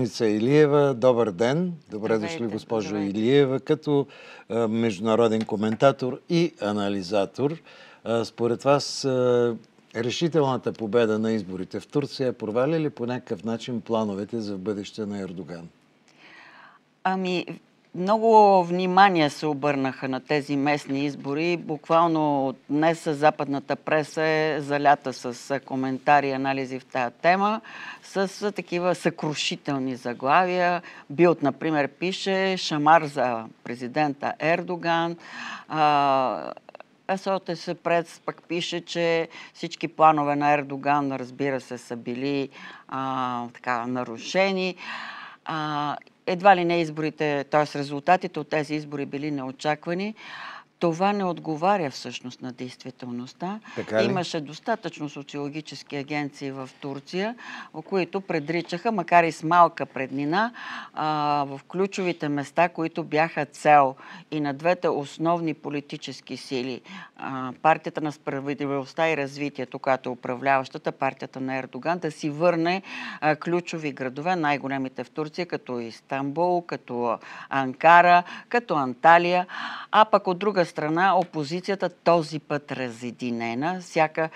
Ница Илиева, добър ден! Добре Здравейте, дошли, госпожо Здравейте. Илиева, като а, международен коментатор и анализатор. А, според вас, а, решителната победа на изборите в Турция проваля ли по някакъв начин плановете за бъдеще на Ердоган? Ами, много внимание се обърнаха на тези местни избори. Буквално днес западната преса е залята с коментари и анализи в тая тема, с такива съкрушителни заглавия. Билт, например, пише Шамар за президента Ердоган. СОТ се пред пък пише, че всички планове на Ердоган, разбира се, са били а, така, нарушени. А, едва ли не изборите, т.е. резултатите от тези избори били неочаквани това не отговаря всъщност на действителността. Имаше достатъчно социологически агенции в Турция, които предричаха, макар и с малка преднина, в ключовите места, които бяха цел и на двете основни политически сили. Партията на справедливостта и развитието, която е управляващата, партията на Ердоган, да си върне ключови градове, най-големите в Турция, като Истанбул, като Анкара, като Анталия. А пък от друга страна, страна опозицията този път разединена, всяка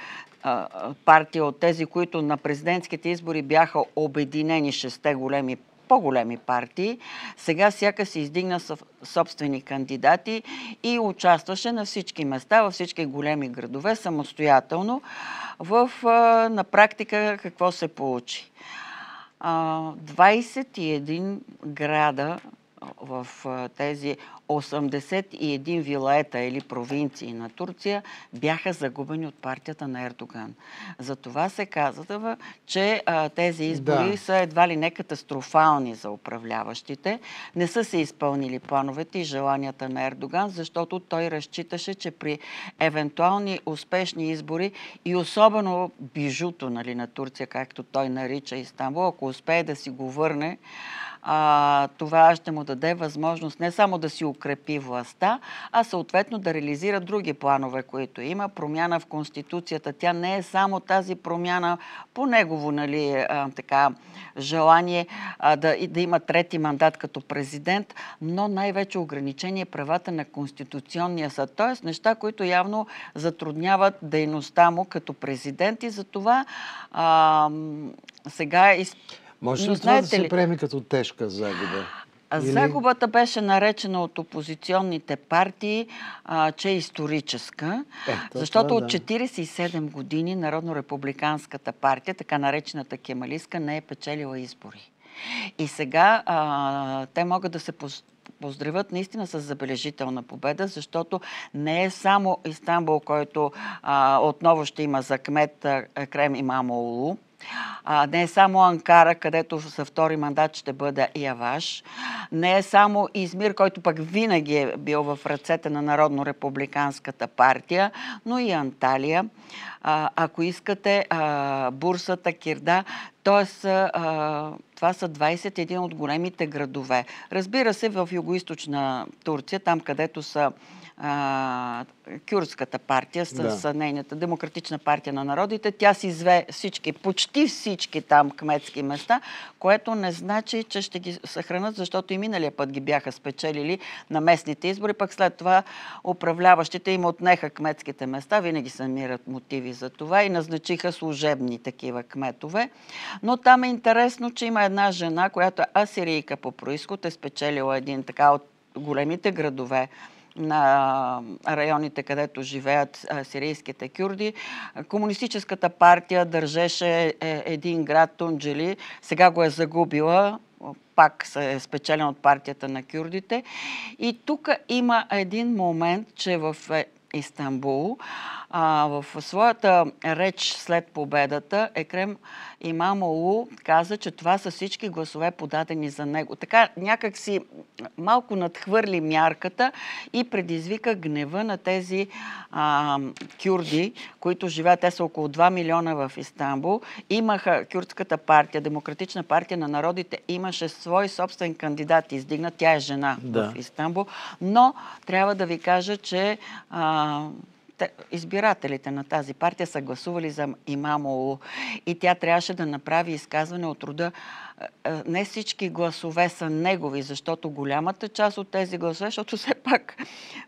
партия от тези, които на президентските избори бяха обединени шесте големи по-големи партии, сега всяка си издигна собствени кандидати и участваше на всички места, във всички големи градове самостоятелно. В, на практика какво се получи? 21 града в тези 81 вилаета или провинции на Турция бяха загубени от партията на Ердоган. За това се казва, че тези избори да. са едва ли не катастрофални за управляващите. Не са се изпълнили плановете и желанията на Ердоган, защото той разчиташе, че при евентуални успешни избори и особено бижуто нали, на Турция, както той нарича Истанбул, ако успее да си го върне, а, това ще му даде възможност не само да си укрепи властта, а съответно да реализира други планове, които има. Промяна в Конституцията, тя не е само тази промяна по негово нали, а, така, желание а, да, да има трети мандат като президент, но най-вече ограничение правата на Конституционния съд. т.е. неща, които явно затрудняват дейността му като президент и за това а, сега може ли това да се приеме като тежка загуба? Загубата беше наречена от опозиционните партии, че е историческа, е, защото от 47 години Народно-републиканската партия, така наречената кемалистка, не е печелила избори. И сега те могат да се поздравят наистина с забележителна победа, защото не е само Истанбул, който отново ще има за кмет Крем Улу, а, не е само Анкара, където за втори мандат ще бъде и Аваш, Не е само Измир, който пък винаги е бил в ръцете на Народно-републиканската партия, но и Анталия. А, ако искате, а, Бурсата, Кирда, т.е. това са 21 от големите градове. Разбира се, в юго Турция, там където са а, партия, с, да. с нейната Демократична партия на народите. Тя си зве всички, почти всички там кметски места, което не значи, че ще ги съхранят, защото и миналия път ги бяха спечелили на местните избори, пък след това управляващите им отнеха кметските места, винаги се намират мотиви за това и назначиха служебни такива кметове. Но там е интересно, че има една жена, която е асирийка по происход, е спечелила един така от големите градове на районите, където живеят сирийските кюрди. Комунистическата партия държеше е, един град Тунджели, сега го е загубила, пак се е спечелен от партията на кюрдите. И тук има един момент, че в е, Истанбул а, в своята реч след победата Екрем Имамолу каза, че това са всички гласове подадени за него. Така някак си малко надхвърли мярката и предизвика гнева на тези а, кюрди, които живеят, те са около 2 милиона в Истанбул. Имаха кюрдската партия, Демократична партия на народите, имаше свой собствен кандидат издигнат. Тя е жена да. в Истанбул. Но трябва да ви кажа, че а, избирателите на тази партия са гласували за Имамово и тя трябваше да направи изказване от рода е, е, не всички гласове са негови, защото голямата част от тези гласове, защото все пак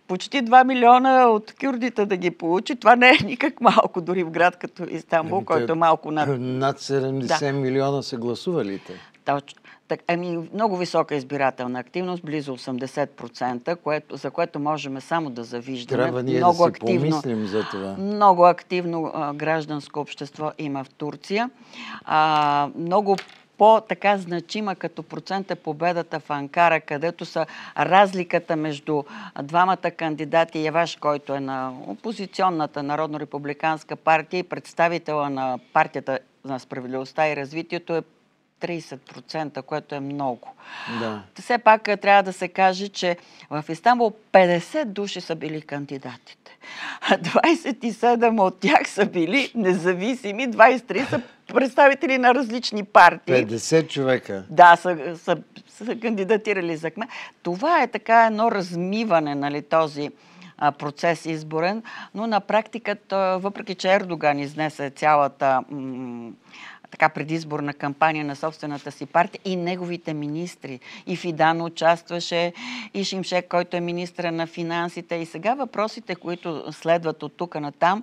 почти 2 милиона от кюрдите да ги получи, това не е никак малко, дори в град като Истанбул, ами който е малко над... Над 70 да. милиона са гласували Точно. Так, ами, много висока избирателна активност, близо 80%, което, за което можем само да завиждаме. Трябва ние много да си активно, помислим за това. Много активно а, гражданско общество има в Турция. А, много по-така значима като процент е победата в Анкара, където са разликата между двамата кандидати Яваш, който е на опозиционната Народно-републиканска партия и представителя на партията на справедливостта и развитието е 30%, което е много. Да. Все пак е, трябва да се каже, че в Истанбул 50 души са били кандидатите. А 27 от тях са били независими, 23 са представители на различни партии. 50 човека. Да, са, са, са кандидатирали за кмет. Това е така едно размиване, нали, този процес изборен, но на практика, въпреки че Ердоган изнесе цялата така предизборна кампания на собствената си партия и неговите министри. И Фидан участваше, и Шимшек, който е министра на финансите. И сега въпросите, които следват от тук на там,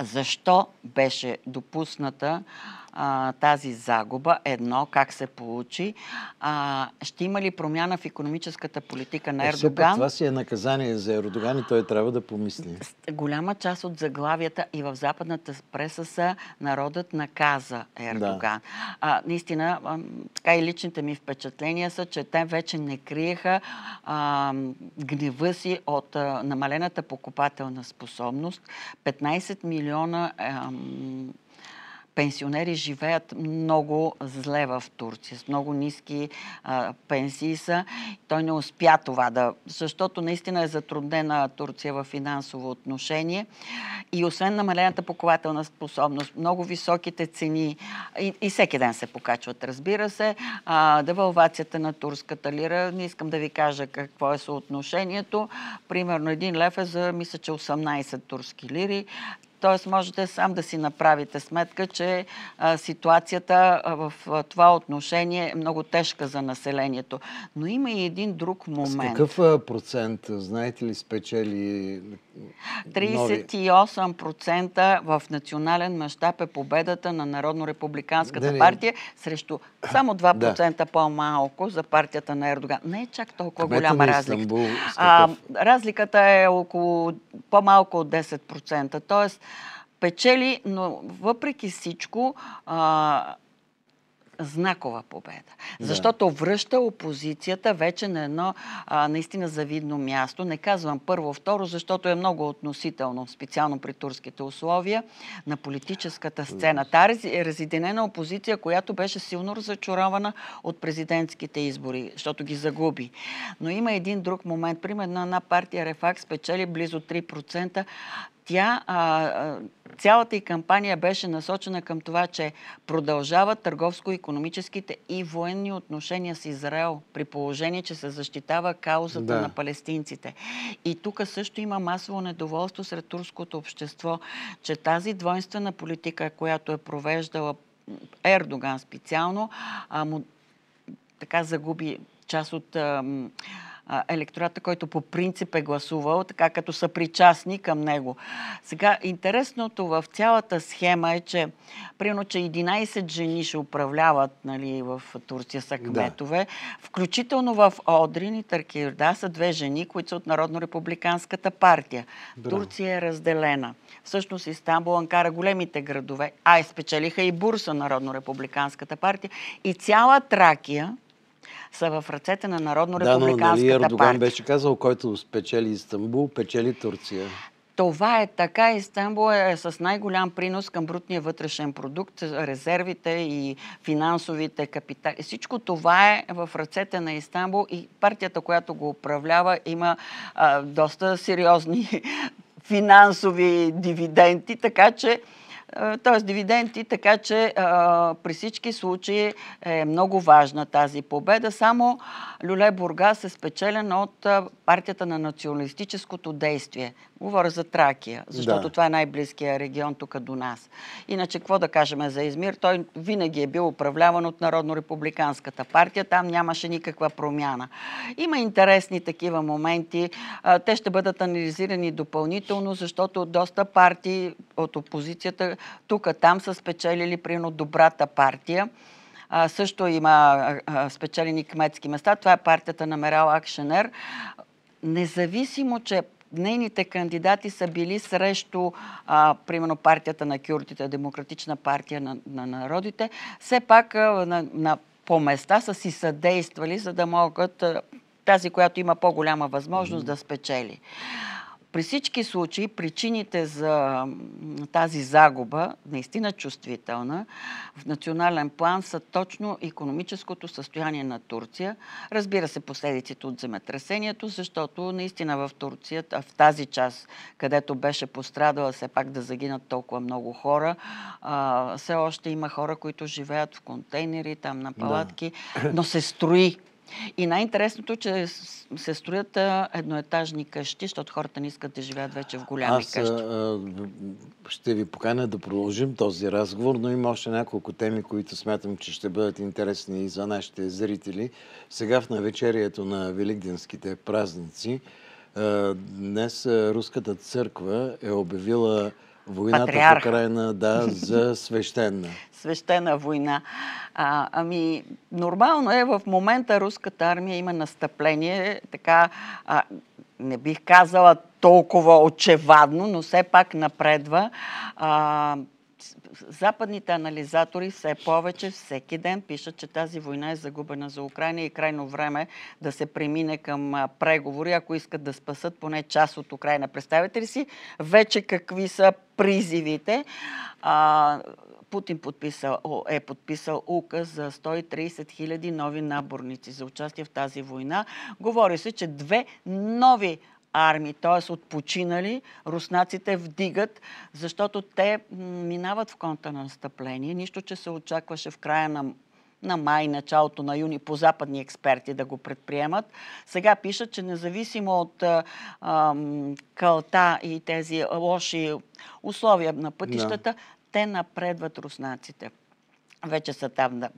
защо беше допусната а, тази загуба? Едно, как се получи? А, ще има ли промяна в економическата политика на е, Ердоган? Е, това си е наказание за Ердоган и той трябва да помисли. Голяма част от заглавията и в западната преса са народът наказа Ердоган. Да. А, наистина, а, така и личните ми впечатления са, че те вече не криеха а, гнева си от а, намалената покупателна способност. 15 милиона пенсионери живеят много зле в Турция, с много ниски а, пенсии са. Той не успя това да... Защото наистина е затруднена Турция в финансово отношение. И освен намалената покупателна способност, много високите цени и, и всеки ден се покачват, разбира се, а, девалвацията на турската лира, не искам да ви кажа какво е съотношението. Примерно един лев е за, мисля, че 18 турски лири т.е. можете сам да си направите сметка, че а, ситуацията в а, това отношение е много тежка за населението. Но има и един друг момент. С какъв процент, знаете ли, спечели? Нови... 38% в национален мащаб е победата на Народно-републиканската партия срещу само 2% да. по-малко за партията на Ердоган. Не е чак толкова Кмета голяма разлика. Разликата е около по-малко от 10%. Тоест, печели, но въпреки всичко а, знакова победа. Да. Защото връща опозицията вече на едно а, наистина завидно място. Не казвам първо, второ, защото е много относително, специално при турските условия, на политическата сцена. Та разединена опозиция, която беше силно разочарована от президентските избори, защото ги загуби. Но има един друг момент. Примерно една партия Рефакс печели близо 3% тя а, цялата и кампания беше насочена към това, че продължават търговско-економическите и военни отношения с Израел, при положение, че се защитава каузата да. на палестинците. И тук също има масово недоволство сред турското общество, че тази двойствена политика, която е провеждала Ердоган специално, а, му така загуби част от... А, електората, който по принцип е гласувал, така като са причастни към него. Сега, интересното в цялата схема е, че примерно, че 11 жени ще управляват нали, в Турция са кметове, да. включително в Одрин и Търкирда са две жени, които са от Народно-републиканската партия. Браво. Турция е разделена. Всъщност Истанбул, Анкара, големите градове, а изпечелиха и Бурса Народно-републиканската партия и цяла Тракия, са в ръцете на Народно-републиканската да, но, нали, Ердоган партия. беше казал, който спечели Истанбул, печели Турция. Това е така. Истанбул е с най-голям принос към брутния вътрешен продукт, резервите и финансовите капитали. Всичко това е в ръцете на Истанбул и партията, която го управлява, има а, доста сериозни финансови дивиденти, така че т.е. дивиденти, така че е, при всички случаи е много важна тази победа. Само Люле Бургас е спечелен от е, партията на националистическото действие. Говоря за Тракия, защото да. това е най-близкия регион тук до нас. Иначе, какво да кажем за Измир? Той винаги е бил управляван от Народно-републиканската партия. Там нямаше никаква промяна. Има интересни такива моменти. Е, те ще бъдат анализирани допълнително, защото доста партии от опозицията тук там са спечелили прино добрата партия. А, също има а, спечелени кметски места. Това е партията на Мерал Акшенер. Независимо, че нейните кандидати са били срещу, а, примерно, партията на кюртите, демократична партия на, на народите, все пак а, на, на, по места са си съдействали, за да могат а, тази, която има по-голяма възможност mm-hmm. да спечели. При всички случаи причините за тази загуба, наистина чувствителна, в национален план са точно економическото състояние на Турция. Разбира се, последиците от земетресението, защото наистина в Турция, в тази част, където беше пострадала все пак да загинат толкова много хора, все още има хора, които живеят в контейнери, там на палатки, да. но се строи и най-интересното, е, че се строят едноетажни къщи, защото хората не искат да живеят вече в голями Аз, къщи. Аз ще ви поканя да продължим този разговор, но има още няколко теми, които смятам, че ще бъдат интересни и за нашите зрители. Сега в навечерието на Великденските празници, днес Руската църква е обявила Войната Патриарха. в Украина, да, за свещена. свещена война. А, ами, нормално е, в момента руската армия има настъпление, така, а, не бих казала толкова очевадно, но все пак напредва. А, западните анализатори все повече всеки ден пишат, че тази война е загубена за Украина и е крайно време да се премине към преговори, ако искат да спасат поне част от Украина. Представете ли си вече какви са призивите? Путин е подписал указ за 130 хиляди нови наборници за участие в тази война. Говори се, че две нови армии, т.е. от починали, руснаците вдигат, защото те минават в конта на настъпление. Нищо, че се очакваше в края на на май, началото на юни по западни експерти да го предприемат. Сега пишат, че независимо от а, а, кълта и тези лоши условия на пътищата, да. те напредват руснаците. Вече са там да,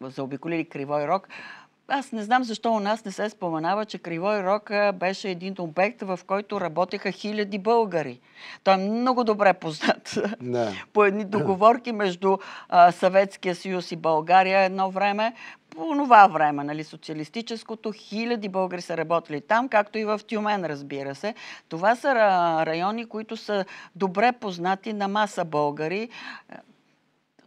заобиколили Кривой рог аз не знам защо у нас не се споменава, че Кривой Рок беше един обект, в който работеха хиляди българи. Той е много добре познат. Да. По едни договорки между Съветския съюз и България едно време, по това време, нали, социалистическото, хиляди българи са работили там, както и в Тюмен, разбира се. Това са райони, които са добре познати на маса българи.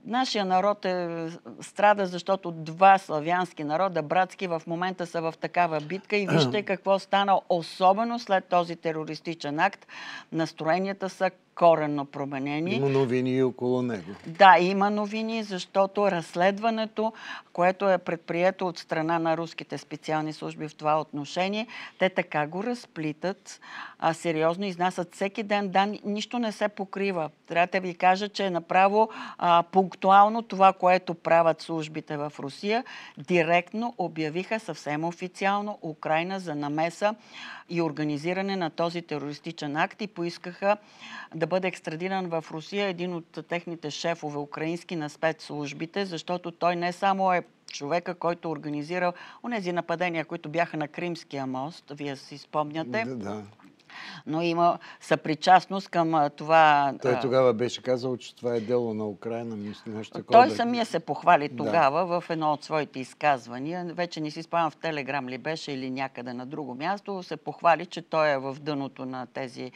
Нашия народ е, страда, защото два славянски народа, братски, в момента са в такава битка и вижте какво стана, особено след този терористичен акт. Настроенията са коренно променени. Има новини и около него. Да, има новини, защото разследването, което е предприето от страна на руските специални служби в това отношение, те така го разплитат, а, сериозно изнасят всеки ден Да, нищо не се покрива. Трябва да ви кажа, че е направо а, пунктуално това, което правят службите в Русия. Директно обявиха съвсем официално Украина за намеса и организиране на този терористичен акт и поискаха да бъде екстрадиран в Русия един от техните шефове, украински на спецслужбите, защото той не само е човека, който организира онези нападения, които бяха на Кримския мост, вие си спомняте. Да, да. Но има съпричастност към това. Той тогава беше казал, че това е дело на Украина. нещо такова. Той самия се похвали тогава да. в едно от своите изказвания. Вече не си спомням в Телеграм ли беше или някъде на друго място. Се похвали, че той е в дъното на тези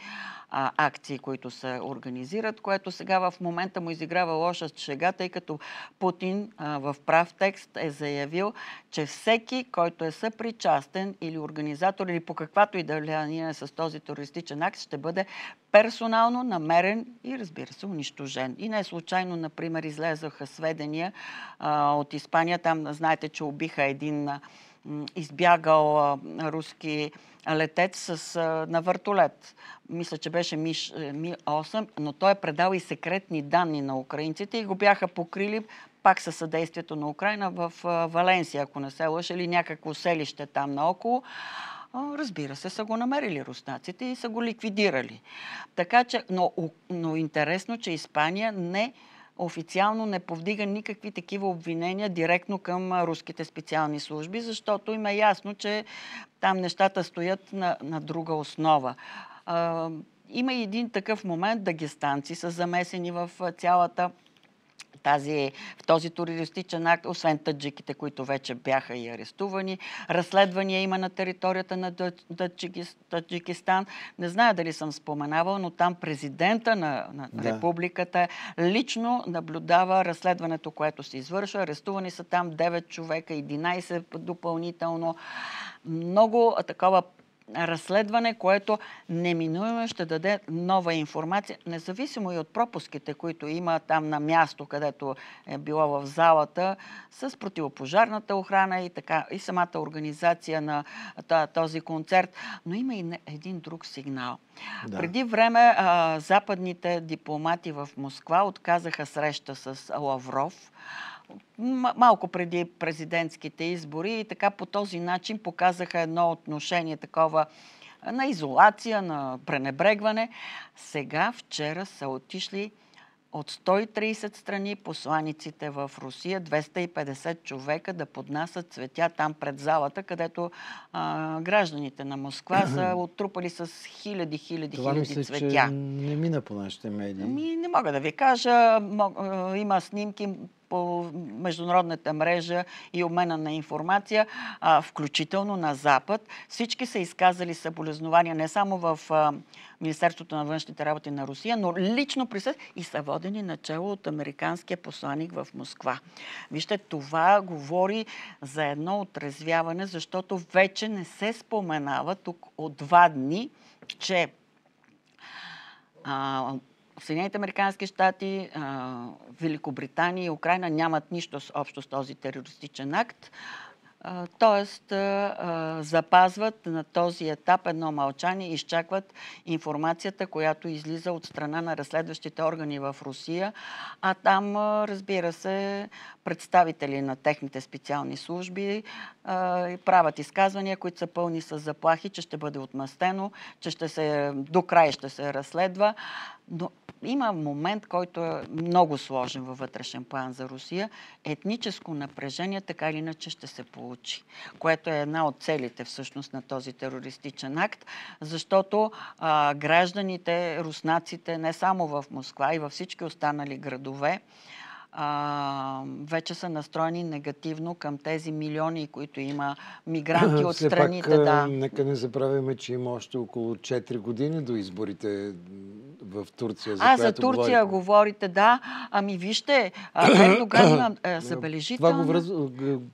а, акции, които се организират, което сега в момента му изиграва лоша шега, тъй като Путин а, в прав текст е заявил, че всеки, който е съпричастен или организатор, или по каквато и да влияние с този туристичен акт, ще бъде персонално намерен и разбира се унищожен. И не случайно, например, излезаха сведения а, от Испания. Там знаете, че убиха един избягал руски летец с, на въртолет. Мисля, че беше Ми-8, е, но той е предал и секретни данни на украинците и го бяха покрили пак със съдействието на Украина в Валенсия, ако не се лъжа, или някакво селище там наоколо. Разбира се, са го намерили руснаците и са го ликвидирали. Така че, но, но интересно, че Испания не официално не повдига никакви такива обвинения директно към руските специални служби, защото им е ясно, че там нещата стоят на, на друга основа. има и един такъв момент, дагестанци са замесени в цялата тази, в този туристичен акт, освен таджиките, които вече бяха и арестувани. Разследвания има на територията на Таджикистан. Не зная дали съм споменавал, но там президента на, на да. републиката лично наблюдава разследването, което се извършва. Арестувани са там 9 човека, 11 допълнително. Много такова разследване, което неминуемо ще даде нова информация, независимо и от пропуските, които има там на място, където е било в залата, с противопожарната охрана и, така, и самата организация на този концерт. Но има и един друг сигнал. Да. Преди време а, западните дипломати в Москва отказаха среща с Лавров малко преди президентските избори и така по този начин показаха едно отношение такова на изолация, на пренебрегване. Сега, вчера са отишли от 130 страни посланиците в Русия, 250 човека да поднасят цветя там пред залата, където а, гражданите на Москва са оттрупали с хиляди, хиляди, Това хиляди мисля, цветя. Че не мина по нашите медии. Ми, не мога да ви кажа. Мог, има снимки по международната мрежа и обмена на информация, а, включително на Запад. Всички са изказали съболезнования не само в а, Министерството на външните работи на Русия, но лично присъстват и са водени начало от американския посланник в Москва. Вижте, това говори за едно отрезвяване, защото вече не се споменава тук от два дни, че а, Съединените Американски щати, Великобритания и Украина нямат нищо общо с този терористичен акт. Тоест, запазват на този етап едно мълчание, и изчакват информацията, която излиза от страна на разследващите органи в Русия, а там, разбира се, представители на техните специални служби правят изказвания, които са пълни с заплахи, че ще бъде отмъстено, че ще се, до край ще се разследва. Но има момент, който е много сложен във вътрешен план за Русия. Етническо напрежение така или иначе ще се получи, което е една от целите всъщност на този терористичен акт, защото а, гражданите, руснаците, не само в Москва и във всички останали градове, а, вече са настроени негативно към тези милиони, които има мигранти от Все страните. Пак, да. Нека не забравяме, че има още около 4 години до изборите в Турция, за а, за Турция говорите. говорите, да. Ами вижте, Ердоган има забележителна... Е, това го връз...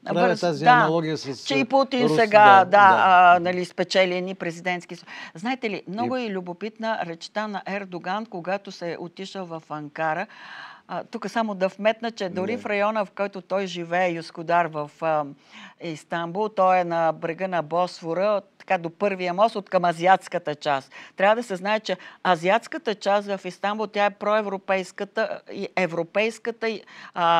правя тази да, аналогия с Че и Путин Рус... сега, да, да, да. А, нали, спечелени президентски... Знаете ли, много и... е любопитна речта на Ердоган, когато се е отишъл в Анкара. А, тук само да вметна, че дори в района, в който той живее, Юскодар в а, Истанбул, той е на брега на Босфора, така до първия мост от към азиатската част. Трябва да се знае, че азиатската част в Истанбул, тя е проевропейската, европейската и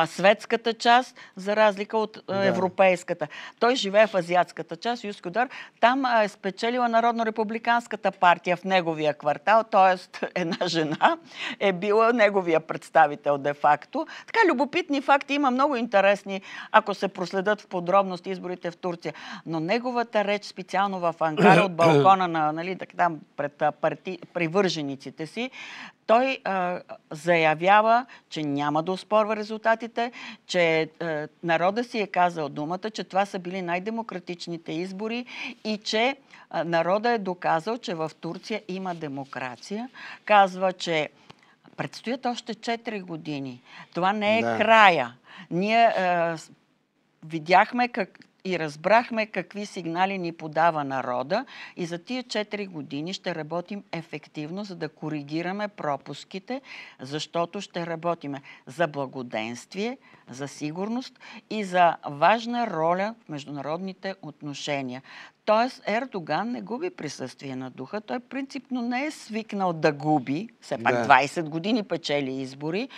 светската част, за разлика от а, европейската. Той живее в азиатската част, Юскодар. Там е спечелила Народно-републиканската партия в неговия квартал, т.е. една жена е била неговия представител де-факто. Така, любопитни факти има много интересни, ако се проследат в подробности изборите в Турция. Но неговата реч специално в в Анкара от балкона на, нали, так, там пред парти, привържениците си, той а, заявява, че няма да успорва резултатите, че а, народа си е казал думата, че това са били най-демократичните избори и че а, народа е доказал, че в Турция има демокрация. Казва, че предстоят още 4 години. Това не е да. края. Ние а, видяхме как и разбрахме какви сигнали ни подава народа и за тия 4 години ще работим ефективно, за да коригираме пропуските, защото ще работиме за благоденствие, за сигурност и за важна роля в международните отношения. Тоест Ердоган не губи присъствие на духа. Той принципно не е свикнал да губи. Все пак да. 20 години печели избори.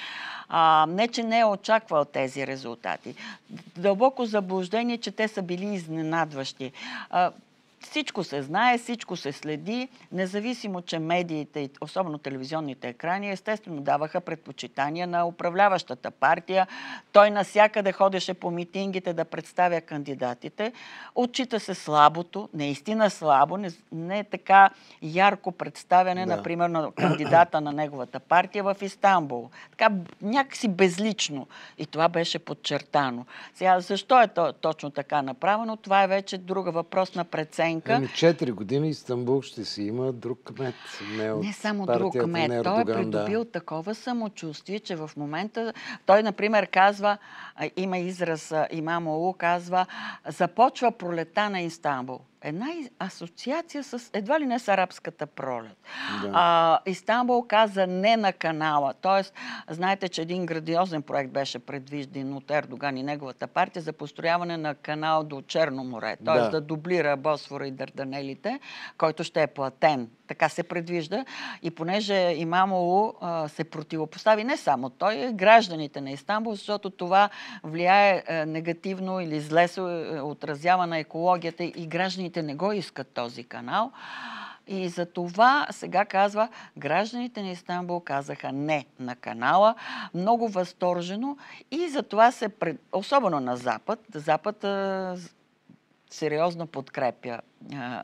А, не, че не е очаквал тези резултати. Дълбоко заблуждение, че те са били изненадващи. А, всичко се знае, всичко се следи, независимо, че медиите, особено телевизионните екрани, естествено даваха предпочитания на управляващата партия. Той насякъде ходеше по митингите да представя кандидатите. Отчита се слабото, наистина слабо, не, не е така ярко представяне, да. например, на кандидата на неговата партия в Истанбул. Така някакси безлично. И това беше подчертано. Сега, защо е то, точно така направено? Това е вече друга въпрос на преценка Петренка. Еми, 4 години Истанбул ще си има друг кмет. Не, не само друг кмет. той е придобил да. такова самочувствие, че в момента той, например, казва, има израз, имам казва, започва пролета на Истанбул една асоциация с едва ли не с арабската пролет. Да. Истанбул каза не на канала. Тоест, знаете, че един градиозен проект беше предвижден от Ердоган и неговата партия за построяване на канал до Черно море. Тоест да, да дублира Босфора и Дарданелите, който ще е платен. Така се предвижда. И понеже Имамово се противопостави не само той, гражданите на Истанбул, защото това влияе а, е, негативно или зле се е, отразява на екологията и гражданите гражданите не го искат този канал. И за това сега казва, гражданите на Истанбул казаха не на канала, много възторжено и за това се, пред... особено на Запад, Запад а, сериозно подкрепя а,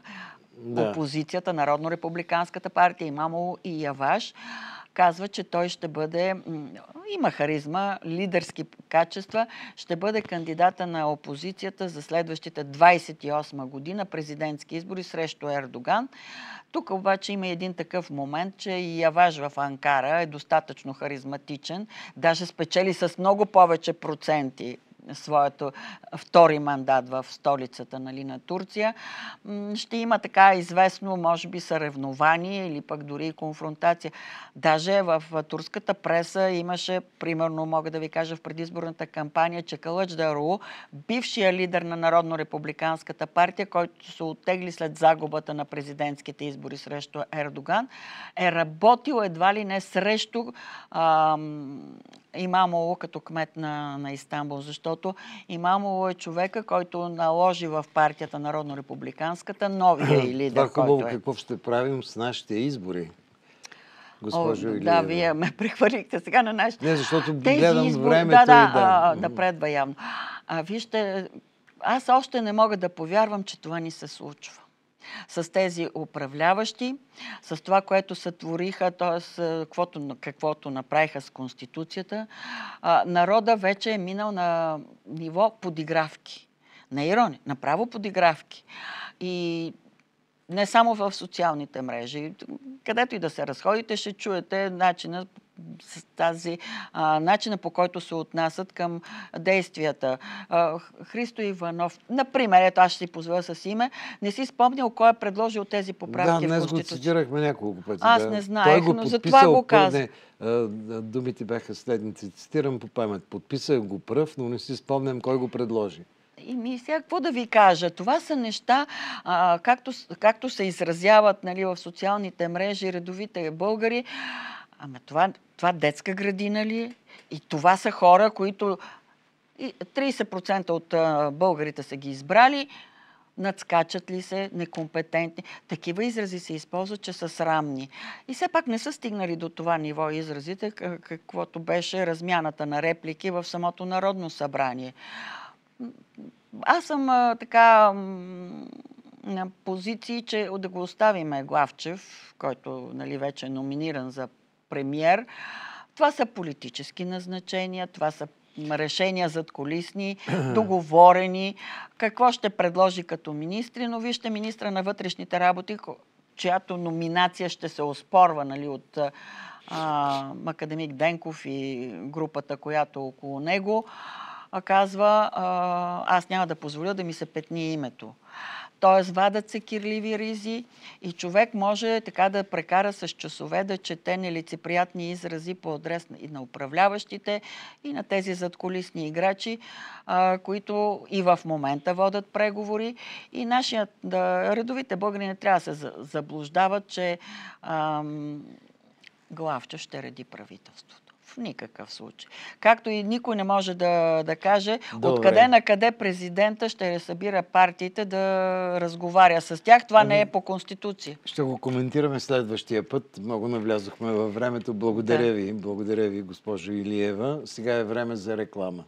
да. опозицията, Народно-републиканската партия, имамо и Яваш казва, че той ще бъде, има харизма, лидерски качества, ще бъде кандидата на опозицията за следващите 28 година президентски избори срещу Ердоган. Тук обаче има един такъв момент, че и Яваж в Анкара е достатъчно харизматичен, даже спечели с много повече проценти своето втори мандат в столицата нали, на Турция. Ще има така известно, може би, съревнование или пък дори и конфронтация. Даже в турската преса имаше, примерно, мога да ви кажа, в предизборната кампания Калъч Дару, бившия лидер на Народно-републиканската партия, който се оттегли след загубата на президентските избори срещу Ердоган, е работил едва ли не срещу ам, Имамово като кмет на, на Истанбул, защото Имамово е човека, който наложи в партията Народно-републиканската новия и лидер. Това е хубаво, е. какво ще правим с нашите избори? Госпожо О, Да, вие ме прехвърлихте сега на нашите. Не, защото Тези гледам избор... времето да, да, и да. А, напредва явно. А, вижте, аз още не мога да повярвам, че това ни се случва с тези управляващи, с това, което сътвориха, т.е. Каквото, каквото направиха с Конституцията, народа вече е минал на ниво подигравки. На ирония, направо подигравки. И не само в социалните мрежи. Където и да се разходите, ще чуете начина, с тази а, начина по който се отнасят към действията. А, Христо Иванов, например, ето аз ще си позволя с име, не си спомнял кой е предложил тези поправки да, днес в Конституцията. го цитирахме няколко пъти. Аз не знаех, но за това го казах. Думите бяха следните. Цитирам по памет. Подписах го пръв, но не си спомням кой го предложи. И ми сега какво да ви кажа? Това са неща, а, както, както се изразяват нали, в социалните мрежи редовите българи. Ама това, това детска градина ли е? И това са хора, които 30% от а, българите са ги избрали, надскачат ли се, некомпетентни. Такива изрази се използват, че са срамни. И все пак не са стигнали до това ниво изразите, каквото беше размяната на реплики в самото Народно събрание аз съм а, така на позиции, че да го оставим Главчев, който нали, вече е номиниран за премьер. Това са политически назначения, това са решения зад колисни, договорени, какво ще предложи като министри, но вижте министра на вътрешните работи, чиято номинация ще се оспорва нали, от а, академик Денков и групата, която около него казва а, аз няма да позволя да ми се петни името. Тоест, вадат се кирливи ризи и човек може така да прекара с часове да чете нелицеприятни изрази по адрес и на управляващите, и на тези задколисни играчи, а, които и в момента водат преговори. И нашият, да, редовите българи не трябва да се заблуждават, че ам, Главчо ще реди правителството никакъв случай. Както и никой не може да, да каже Добре. откъде на къде президента ще събира партиите да разговаря с тях. Това ами, не е ами, по Конституция. Ще го коментираме следващия път. Много навлязохме във времето. Благодаря да. ви. Благодаря ви, госпожо Илиева. Сега е време за реклама.